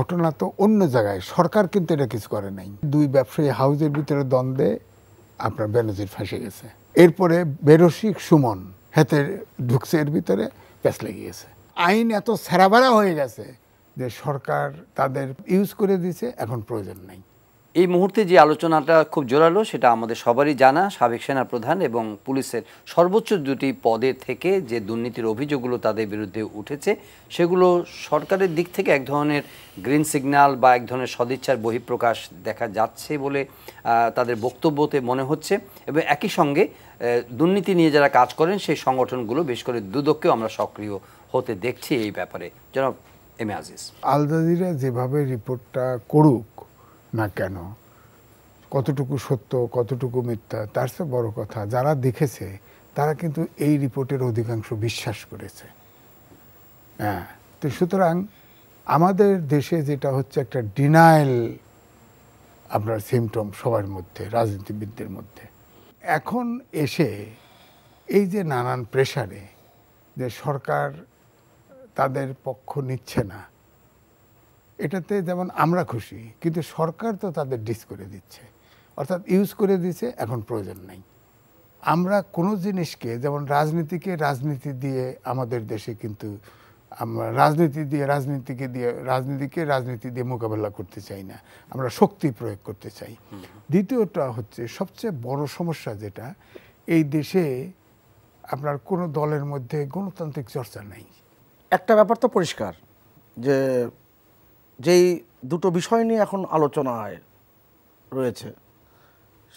ঘটনা তো অন্য জায়গায় সরকার কিন্তু এটা কিছু করে নাই দুই ব্যবসায়ী হাউজের ভিতরে দ্বন্দ্বে আপনার বেনজির ফাঁসে গেছে এরপরে বেরসিক সুমন হেতে ঢুকছে এর ভিতরে প্যাঁচ লেগে গেছে আইন এত সেরাবারা হয়ে গেছে যে সরকার তাদের ইউজ করে দিছে এখন প্রয়োজন নেই এই মুহূর্তে যে আলোচনাটা খুব জোরালো সেটা আমাদের সবারই জানা সাবেক সেনা প্রধান এবং পুলিশের সর্বোচ্চ দুটি পদের থেকে যে দুর্নীতির অভিযোগগুলো তাদের বিরুদ্ধে উঠেছে সেগুলো সরকারের দিক থেকে এক ধরনের গ্রিন সিগন্যাল বা এক ধরনের সদিচ্ছার বহিঃপ্রকাশ দেখা যাচ্ছে বলে তাদের বক্তব্যতে মনে হচ্ছে এবং একই সঙ্গে দুর্নীতি নিয়ে যারা কাজ করেন সেই সংগঠনগুলো বেশ করে দুদককেও আমরা সক্রিয় হতে দেখছি এই ব্যাপারে জনাব এম আজিজ আল যেভাবে রিপোর্টটা করুক না কেন কতটুকু সত্য কতটুকু মিথ্যা তার সে বড় কথা যারা দেখেছে তারা কিন্তু এই রিপোর্টের অধিকাংশ বিশ্বাস করেছে হ্যাঁ তো সুতরাং আমাদের দেশে যেটা হচ্ছে একটা ডিনায়েল আপনার সিমটম সবার মধ্যে রাজনীতিবিদদের মধ্যে এখন এসে এই যে নানান প্রেশারে যে সরকার তাদের পক্ষ নিচ্ছে না এটাতে যেমন আমরা খুশি কিন্তু সরকার তো তাদের ডিস করে দিচ্ছে অর্থাৎ ইউজ করে দিচ্ছে এখন প্রয়োজন নেই আমরা কোনো জিনিসকে যেমন রাজনীতিকে রাজনীতি দিয়ে আমাদের দেশে কিন্তু আমরা রাজনীতি দিয়ে রাজনীতিকে দিয়ে রাজনীতিকে রাজনীতি দিয়ে মোকাবেলা করতে চাই না আমরা শক্তি প্রয়োগ করতে চাই দ্বিতীয়টা হচ্ছে সবচেয়ে বড় সমস্যা যেটা এই দেশে আপনার কোনো দলের মধ্যে গণতান্ত্রিক চর্চা নেই একটা ব্যাপার তো পরিষ্কার যে যেই দুটো বিষয় নিয়ে এখন আলোচনায় রয়েছে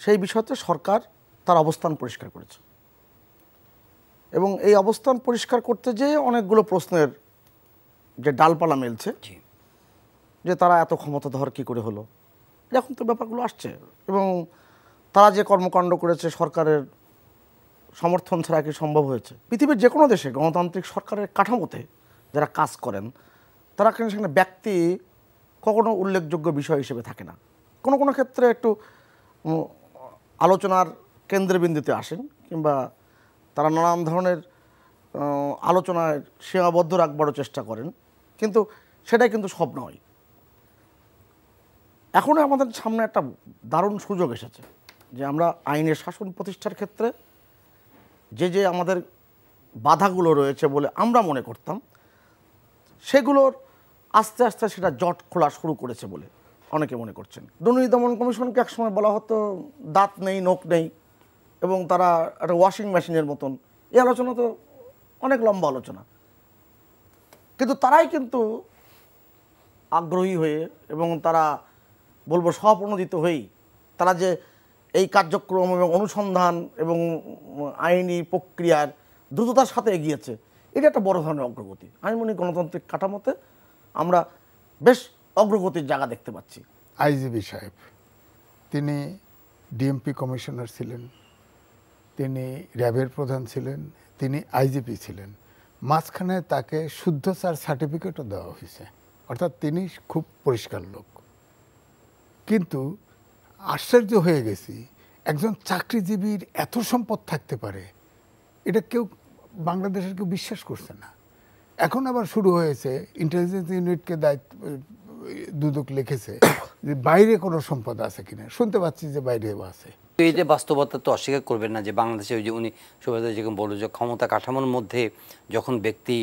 সেই বিষয়তে সরকার তার অবস্থান পরিষ্কার করেছে এবং এই অবস্থান পরিষ্কার করতে যেয়ে অনেকগুলো প্রশ্নের যে ডালপালা মেলছে যে তারা এত ধর কী করে হলো এখন তো ব্যাপারগুলো আসছে এবং তারা যে কর্মকাণ্ড করেছে সরকারের সমর্থন ছাড়া কি সম্ভব হয়েছে পৃথিবীর যে কোনো দেশে গণতান্ত্রিক সরকারের কাঠামোতে যারা কাজ করেন তারা কিন্তু সেখানে ব্যক্তি কখনো উল্লেখযোগ্য বিষয় হিসেবে থাকে না কোনো কোনো ক্ষেত্রে একটু আলোচনার কেন্দ্রবিন্দুতে আসেন কিংবা তারা নানান ধরনের আলোচনায় সীমাবদ্ধ রাখবারও চেষ্টা করেন কিন্তু সেটাই কিন্তু সব নয় এখনও আমাদের সামনে একটা দারুণ সুযোগ এসেছে যে আমরা আইনের শাসন প্রতিষ্ঠার ক্ষেত্রে যে যে আমাদের বাধাগুলো রয়েছে বলে আমরা মনে করতাম সেগুলোর আস্তে আস্তে সেটা জট খোলা শুরু করেছে বলে অনেকে মনে করছেন দুর্নীতি দমন কমিশনকে একসময় বলা হতো দাঁত নেই নখ নেই এবং তারা একটা ওয়াশিং মেশিনের মতন এই আলোচনা তো অনেক লম্বা আলোচনা কিন্তু তারাই কিন্তু আগ্রহী হয়ে এবং তারা বলবো স্বপ্রণোদিত হয়েই তারা যে এই কার্যক্রম এবং অনুসন্ধান এবং আইনি প্রক্রিয়ার দ্রুততার সাথে এগিয়েছে এটা একটা বড় ধরনের অগ্রগতি আমি মনে গণতান্ত্রিক কাঠামোতে আমরা বেশ অগ্রগতির জায়গা দেখতে পাচ্ছি আইজিবি সাহেব তিনি ডিএমপি কমিশনার ছিলেন তিনি র্যাবের প্রধান ছিলেন তিনি আইজিপি ছিলেন মাঝখানে তাকে শুদ্ধ স্যার সার্টিফিকেটও দেওয়া হয়েছে অর্থাৎ তিনি খুব পরিষ্কার লোক কিন্তু আশ্চর্য হয়ে গেছি একজন চাকরিজীবীর এত সম্পদ থাকতে পারে এটা কেউ বাংলাদেশের কেউ বিশ্বাস করছে না এখন আবার শুরু হয়েছে ইন্টেলিজেন্স ইউনিটকে দায়িত্ব দুদক লিখেছে যে বাইরে কোনো সম্পদ আছে কিনা শুনতে পাচ্ছি যে বাইরেও আছে এই যে বাস্তবতা তো অস্বীকার করবেন না যে বাংলাদেশে ওই যে উনি সুভাষ যেরকম বলল যে ক্ষমতা কাঠামোর মধ্যে যখন ব্যক্তি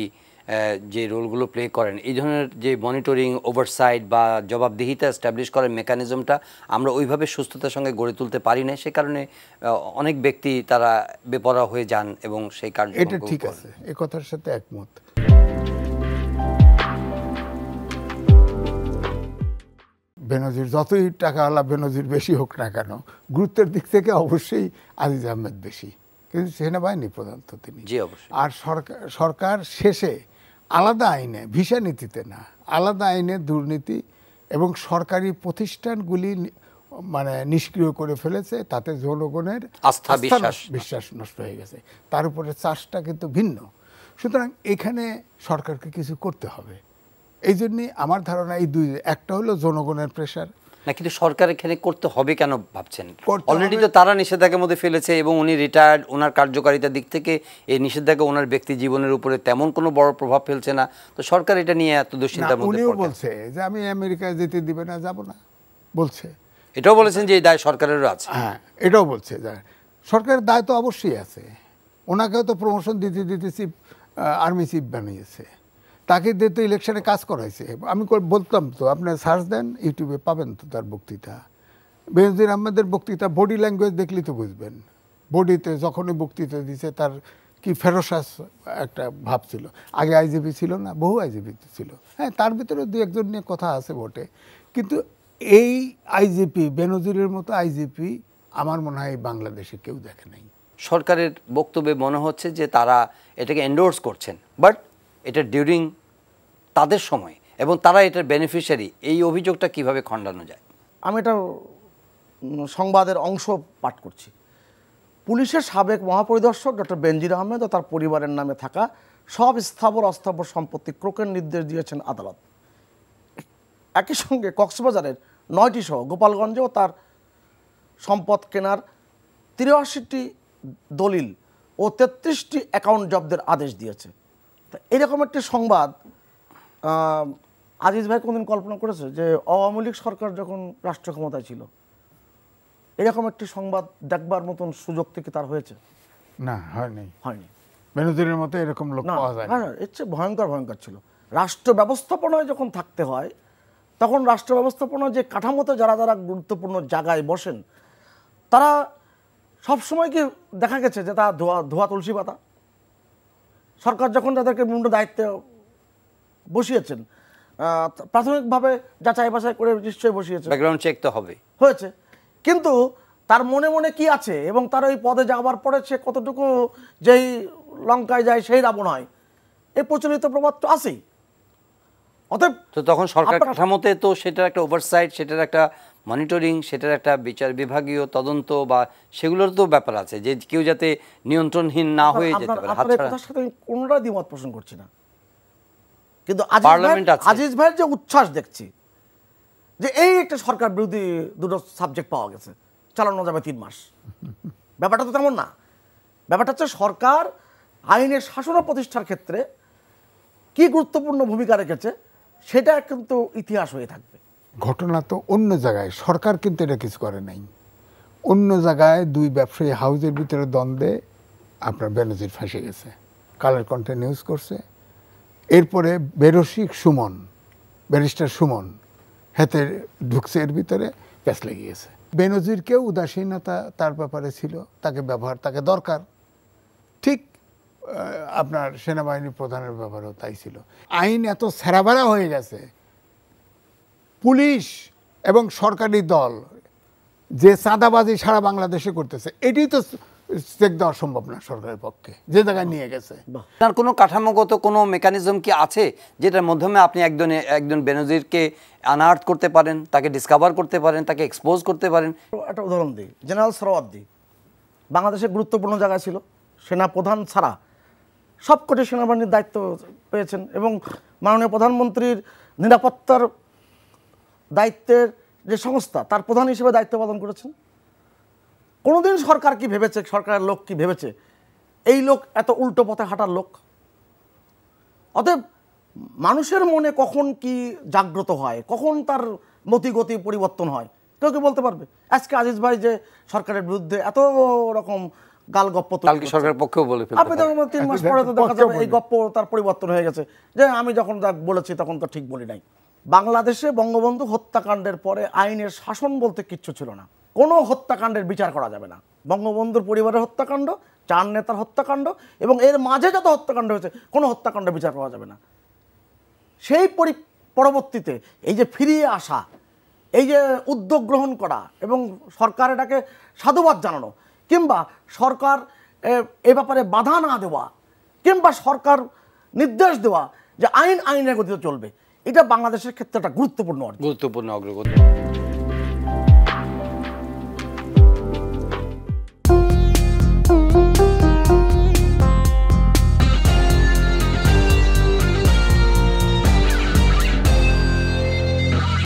যে রোলগুলো প্লে করেন এই ধরনের যে মনিটরিং ওভারসাইট বা জবাবদিহিতা এস্টাবলিশ করার মেকানিজমটা আমরা ওইভাবে সুস্থতার সঙ্গে গড়ে তুলতে পারি না সে কারণে অনেক ব্যক্তি তারা বেপরা হয়ে যান এবং সেই কারণে এটা ঠিক আছে এ কথার সাথে একমত বেনজির যতই টাকাওয়ালা বেনজির বেশি হোক না কেন গুরুত্বের দিক থেকে অবশ্যই আজিজ আহমেদ বেশি কিন্তু সেনাবাহিনী প্রধান তো তিনি আর সরকার সরকার শেষে আলাদা আইনে ভিসা নীতিতে না আলাদা আইনে দুর্নীতি এবং সরকারি প্রতিষ্ঠানগুলি মানে নিষ্ক্রিয় করে ফেলেছে তাতে জনগণের আস্থা বিশ্বাস বিশ্বাস নষ্ট হয়ে গেছে তার উপরে চাষটা কিন্তু ভিন্ন সুতরাং এখানে সরকারকে কিছু করতে হবে এই জন্যে আমার ধারণা এই দুই একটা হলো জনগণের প্রেশার না কিন্তু সরকার এখানে করতে হবে কেন ভাবছেন অলরেডি তো তারা নিষেধাজ্ঞার মধ্যে ফেলেছে এবং উনি রিটায়ার্ড ওনার কার্যকারিতার দিক থেকে এই নিষেধাজ্ঞা ওনার ব্যক্তি জীবনের উপরে তেমন কোনো বড় প্রভাব ফেলছে না তো সরকার এটা নিয়ে এত দুশ্চিন্তার মধ্যে উনিও বলছে যে আমি আমেরিকায় যেতে দিবে না যাব না বলছে এটাও বলেছেন যে এই দায় সরকারেরও আছে হ্যাঁ এটাও বলছে সরকারের দায় তো অবশ্যই আছে ওনাকেও তো প্রমোশন দিতে দিতেছি আর্মি চিফ বানিয়েছে তাকে দিয়ে তো ইলেকশনে কাজ করাইছে আমি বলতাম তো আপনার সার্চ দেন ইউটিউবে পাবেন তো তার বক্তৃতা বেহজুদ্দিন আহমেদের বক্তৃতা বডি ল্যাঙ্গুয়েজ দেখলে তো বুঝবেন বডিতে যখনই বক্তৃতা দিছে তার কি ফেরোসাস একটা ভাব ছিল আগে আইজিপি ছিল না বহু আইজিপি ছিল হ্যাঁ তার ভিতরে দু একজন নিয়ে কথা আছে বটে কিন্তু এই আইজিপি বেনজিরের মতো আইজিপি আমার মনে হয় বাংলাদেশে কেউ দেখে নাই সরকারের বক্তব্যে মনে হচ্ছে যে তারা এটাকে এন্ডোর্স করছেন বাট এটা ডিউরিং তাদের সময় এবং তারা এটার বেনিফিশিয়ারি এই অভিযোগটা কিভাবে খণ্ডানো যায় আমি এটা সংবাদের অংশ পাঠ করছি পুলিশের সাবেক মহাপরিদর্শক ডক্টর বেনজির আহমেদ ও তার পরিবারের নামে থাকা সব স্থাবর অস্থাবর সম্পত্তি ক্রোকের নির্দেশ দিয়েছেন আদালত একই সঙ্গে কক্সবাজারের নয়টি সহ গোপালগঞ্জেও তার সম্পদ কেনার তিরাশিটি দলিল ও তেত্রিশটি অ্যাকাউন্ট জব্দের আদেশ দিয়েছে তা এরকম একটি সংবাদ আজিজ ভাই কোনদিন কল্পনা করেছে যে আওয়ামী লীগ সরকার যখন রাষ্ট্র ক্ষমতায় ছিল এরকম একটি সংবাদ দেখবার মতন সুযোগ থেকে তার হয়েছে না হয়নি হয়নি বেনজিরের মতো এরকম লোক পাওয়া যায় হ্যাঁ এর চেয়ে ভয়ঙ্কর ভয়ঙ্কর ছিল রাষ্ট্র ব্যবস্থাপনায় যখন থাকতে হয় তখন রাষ্ট্র ব্যবস্থাপনা যে কাঠামোতে যারা যারা গুরুত্বপূর্ণ জায়গায় বসেন তারা সব সময় কি দেখা গেছে যে তা ধোয়া ধোয়া তুলসী পাতা সরকার যখন তাদেরকে বিভিন্ন দায়িত্বে বসিয়েছেন প্রাথমিকভাবে যাচাই বাছাই করে নিশ্চয়ই বসিয়েছে ব্যাকগ্রাউন্ড চেক তো হবে হয়েছে কিন্তু তার মনে মনে কি আছে এবং তার ওই পদে যাওয়ার পরে সে কতটুকু যেই লঙ্কায় যায় সেই রাবণ হয় এই প্রচলিত প্রবাদ তো আছেই অতএব তো তখন সরকার কাঠামোতে তো সেটার একটা ওভারসাইট সেটার একটা মনিটরিং সেটার একটা বিচার বিভাগীয় তদন্ত বা সেগুলোর তো ব্যাপার আছে যে কেউ যাতে নিয়ন্ত্রণহীন না হয়ে যেতে পারে সাথে কোনটা দ্বিমত পোষণ করছি না কিন্তু আজিজ ভাইয়ের যে উচ্ছ্বাস দেখছি যে এই একটা সরকার বিরোধী দুটো সাবজেক্ট পাওয়া গেছে চালানো যাবে তিন মাস ব্যাপারটা তো তেমন না ব্যাপারটা হচ্ছে সরকার আইনের শাসন প্রতিষ্ঠার ক্ষেত্রে কি গুরুত্বপূর্ণ ভূমিকা রেখেছে সেটা কিন্তু ইতিহাস হয়ে থাকবে ঘটনা তো অন্য জায়গায় সরকার কিন্তু এটা কিছু করে নাই অন্য জায়গায় দুই ব্যবসায়ী হাউজের ভিতরে দ্বন্দ্বে আপনার ব্যানার্জির ফাঁসে গেছে কালার কন্টে নিউজ করছে এরপরে বেরসিক সুমন ব্যারিস্টার সুমন হেতে ঢুকছে এর ভিতরে প্যাস লেগে গেছে বেনজিরকেও উদাসীনতা তার ব্যাপারে ছিল তাকে ব্যবহার তাকে দরকার ঠিক আপনার সেনাবাহিনী প্রধানের ব্যাপারেও তাই ছিল আইন এত সেরাবেরা হয়ে গেছে পুলিশ এবং সরকারি দল যে চাঁদাবাজি সারা বাংলাদেশে করতেছে এটি তো চেক দেওয়া সম্ভব না সরকারের পক্ষে যে জায়গায় নিয়ে গেছে তার কোনো কাঠামোগত কোনো মেকানিজম কি আছে যেটার মাধ্যমে আপনি একজন একজন বেনজিরকে আনার্ট করতে পারেন তাকে ডিসকভার করতে পারেন তাকে এক্সপোজ করতে পারেন একটা উদাহরণ দিই জেনারেল সরওয়ার্দি বাংলাদেশের গুরুত্বপূর্ণ জায়গা ছিল সেনা প্রধান ছাড়া সবকটি সেনাবাহিনীর দায়িত্ব পেয়েছেন এবং মাননীয় প্রধানমন্ত্রীর নিরাপত্তার দায়িত্বের যে সংস্থা তার প্রধান হিসেবে দায়িত্ব পালন করেছেন কোনোদিন সরকার কি ভেবেছে সরকারের লোক কি ভেবেছে এই লোক এত উল্টো পথে হাঁটার লোক অতএব মানুষের মনে কখন কি জাগ্রত হয় কখন তার মতিগতি পরিবর্তন হয় কেউ কেউ বলতে পারবে আজকে আজিজ ভাই যে সরকারের বিরুদ্ধে এত রকম গাল গপ্প কালকে সরকারের পক্ষেও বলে ফেলতে আপনি তখন তিন মাস পরে তো দেখা যাবে এই গপ্প তার পরিবর্তন হয়ে গেছে যে আমি যখন যা বলেছি তখন তো ঠিক বলি নাই বাংলাদেশে বঙ্গবন্ধু হত্যাকাণ্ডের পরে আইনের শাসন বলতে কিচ্ছু ছিল না কোনো হত্যাকাণ্ডের বিচার করা যাবে না বঙ্গবন্ধুর পরিবারের হত্যাকাণ্ড চার নেতার হত্যাকাণ্ড এবং এর মাঝে যত হত্যাকাণ্ড হয়েছে কোনো হত্যাকাণ্ড বিচার করা যাবে না সেই পরি পরবর্তীতে এই যে ফিরিয়ে আসা এই যে উদ্যোগ গ্রহণ করা এবং সরকার এটাকে সাধুবাদ জানানো কিংবা সরকার এ ব্যাপারে বাধা না দেওয়া কিংবা সরকার নির্দেশ দেওয়া যে আইন আইনের গতিতে চলবে এটা বাংলাদেশের ক্ষেত্রে একটা গুরুত্বপূর্ণ গুরুত্বপূর্ণ অগ্রগতি